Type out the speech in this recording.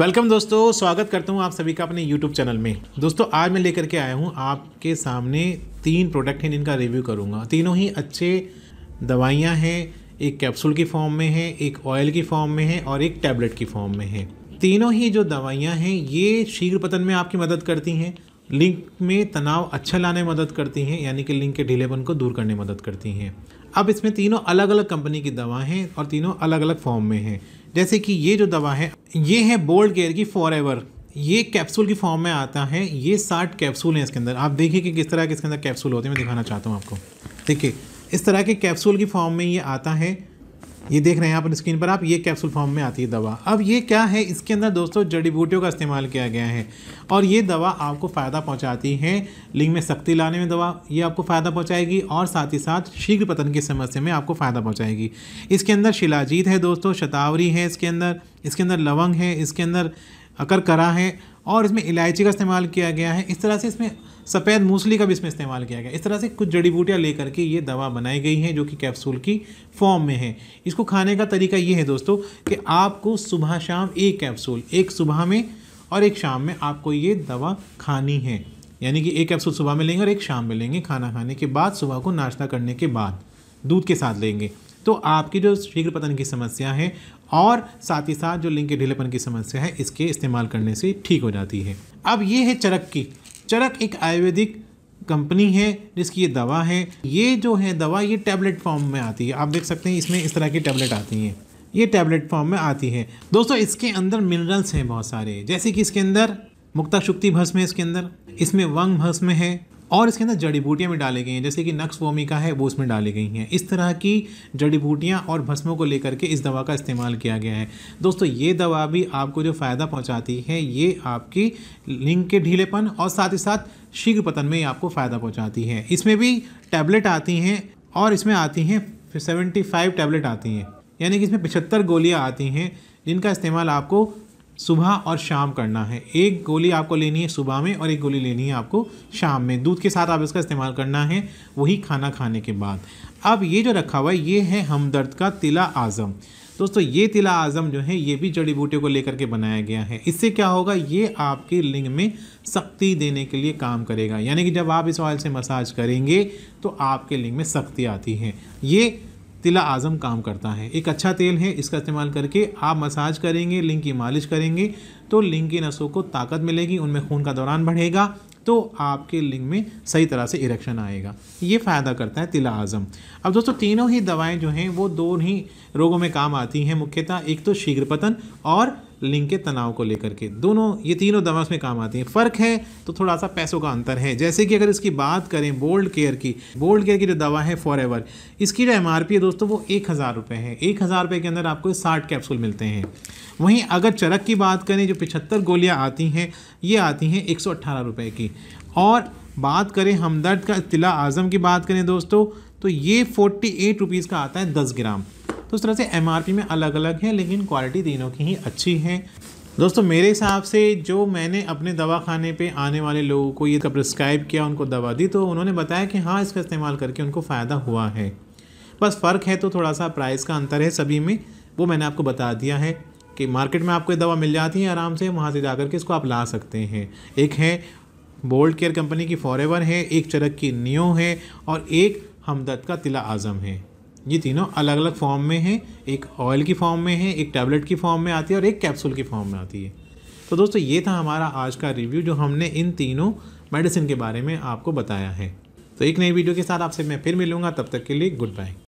welcome दोस्तों स्वागत करता हूँ आप सभी का अपने YouTube चैनल में दोस्तों आज मैं लेकर के आया हूँ आपके सामने तीन प्रोडक्ट हैं जिनका रिव्यू करूँगा तीनों ही अच्छे दवाइयाँ हैं एक कैप्सूल की फॉर्म में है एक ऑयल की फॉर्म में है और एक टैबलेट की फॉर्म में है तीनों ही जो दवाइयाँ हैं ये शीघ्र पतन में आपकी मदद करती हैं लिंक में तनाव अच्छा लाने में मदद करती हैं यानी कि लिंक के ढीलेपन को दूर करने में मदद करती हैं अब इसमें तीनों अलग अलग कंपनी की दवा हैं और तीनों अलग अलग फॉर्म में हैं जैसे कि ये जो दवा है ये है बोल्ड केयर की फॉर एवर ये कैप्सूल की फॉर्म में आता है ये साठ कैप्सूल हैं इसके अंदर आप देखिए कि किस तरह के इसके अंदर कैप्सूल होते हैं मैं दिखाना चाहता हूँ आपको देखिए इस तरह के कैप्सूल की फॉर्म में ये आता है ये देख रहे हैं आप स्क्रीन पर आप ये कैप्सूल फॉर्म में आती है दवा अब ये क्या है इसके अंदर दोस्तों जड़ी बूटियों का इस्तेमाल किया गया है और ये दवा आपको फ़ायदा पहुंचाती है लिंग में सख्ती लाने में दवा ये आपको फ़ायदा पहुंचाएगी और साथ ही साथ शीघ्र पतन की समस्या में आपको फ़ायदा पहुँचाएगी इसके अंदर शिलाजीत है दोस्तों शतावरी है इसके अंदर इसके अंदर लवंग है इसके अंदर अकर है और इसमें इलायची का इस्तेमाल किया गया है इस तरह से इसमें सफ़ेद मूसली का भी इसमें इस्तेमाल किया गया इस तरह से कुछ जड़ी बूटियाँ लेकर के ये दवा बनाई गई है जो कि कैप्सूल की फॉर्म में है इसको खाने का तरीका ये है दोस्तों कि आपको सुबह शाम एक कैप्सूल एक सुबह में और एक शाम में आपको ये दवा खानी है यानी कि एक कैप्सूल सुबह में लेंगे और एक शाम में लेंगे खाना खाने के बाद सुबह को नाश्ता करने के बाद दूध के साथ लेंगे तो आपकी जो शीघ्र पतन की समस्या है और साथ ही साथ जो लिंग के ढीलेपन की समस्या है इसके इस्तेमाल करने से ठीक हो जाती है अब ये है चरक की चरक एक आयुर्वेदिक कंपनी है जिसकी ये दवा है ये जो है दवा ये टैबलेट फॉर्म में आती है आप देख सकते हैं इसमें इस तरह की टैबलेट आती हैं ये टैबलेट फॉर्म में आती है दोस्तों इसके अंदर मिनरल्स हैं बहुत सारे जैसे कि इसके अंदर मुक्ता शुक्ति भस्म है इसके अंदर इसमें वंग भस्म है और इसके अंदर जड़ी बूटियाँ भी डाली गई हैं जैसे कि नक्स वोमिका है वो उसमें डाली गई हैं इस तरह की जड़ी बूटियाँ और भस्मों को लेकर के इस दवा का इस्तेमाल किया गया है दोस्तों ये दवा भी आपको जो फ़ायदा पहुँचाती है ये आपकी लिंग के ढीलेपन और साथ ही साथ शीघ्र पतन में आपको फ़ायदा पहुँचाती है इसमें भी टैबलेट आती हैं और इसमें आती हैं सेवेंटी फाइव टैबलेट आती हैं यानी कि इसमें पिछहत्तर गोलियाँ आती हैं जिनका इस्तेमाल आपको सुबह और शाम करना है एक गोली आपको लेनी है सुबह में और एक गोली लेनी है आपको शाम में दूध के साथ आप इसका इस्तेमाल करना है वही खाना खाने के बाद अब ये जो रखा हुआ है ये है हमदर्द का तिला आज़म दोस्तों ये तिला आज़म जो है ये भी जड़ी बूटियों को लेकर के बनाया गया है इससे क्या होगा ये आपके लिंग में सख्ती देने के लिए काम करेगा यानी कि जब आप इस ऑयल से मसाज करेंगे तो आपके लिंग में सख्ती आती है ये तिला आज़म काम करता है एक अच्छा तेल है इसका इस्तेमाल करके आप मसाज करेंगे लिंग की मालिश करेंगे तो लिंग की नसों को ताकत मिलेगी उनमें खून का दौरान बढ़ेगा तो आपके लिंग में सही तरह से इरेक्शन आएगा ये फ़ायदा करता है तिला आज़म अब दोस्तों तीनों ही दवाएं जो हैं वो दो ही रोगों में काम आती हैं मुख्यतः एक तो शीघ्रपतन और लिंग के तनाव को लेकर के दोनों ये तीनों दवा में काम आती हैं फ़र्क है तो थोड़ा सा पैसों का अंतर है जैसे कि अगर इसकी बात करें बोल्ड केयर की बोल्ड केयर की जो दवा है फॉर एवर इसकी जो एम है दोस्तों वो एक हज़ार रुपये है एक हज़ार रुपये के अंदर आपको साठ कैप्सूल मिलते हैं वहीं अगर चरक की बात करें जो पिछहत्तर गोलियाँ आती हैं ये आती हैं एक सौ रुपये की और बात करें हमदर्द का तिला आज़म की बात करें दोस्तों तो ये फोर्टी एट रुपीज़ का आता है दस ग्राम तो उस तरह से एम में अलग अलग है लेकिन क्वालिटी तीनों की ही अच्छी है दोस्तों मेरे हिसाब से जो मैंने अपने दवा खाने पे आने वाले लोगों को ये प्रिस्क्राइब किया उनको दवा दी तो उन्होंने बताया कि हाँ इसका इस्तेमाल करके उनको फ़ायदा हुआ है बस फ़र्क है तो थोड़ा सा प्राइस का अंतर है सभी में वो मैंने आपको बता दिया है कि मार्केट में आपको ये दवा मिल जाती है आराम से वहाँ से जा के इसको आप ला सकते हैं एक है बोल्ड केयर कंपनी की फॉरेवर है एक चरक की नियो है और एक हमदर्द का तिला आज़म है ये तीनों अलग अलग फॉर्म में हैं एक ऑयल की फॉर्म में है एक टैबलेट की फॉर्म में आती है और एक कैप्सूल की फॉर्म में आती है तो दोस्तों ये था हमारा आज का रिव्यू जो हमने इन तीनों मेडिसिन के बारे में आपको बताया है तो एक नई वीडियो के साथ आपसे मैं फिर मिलूँगा तब तक के लिए गुड बाय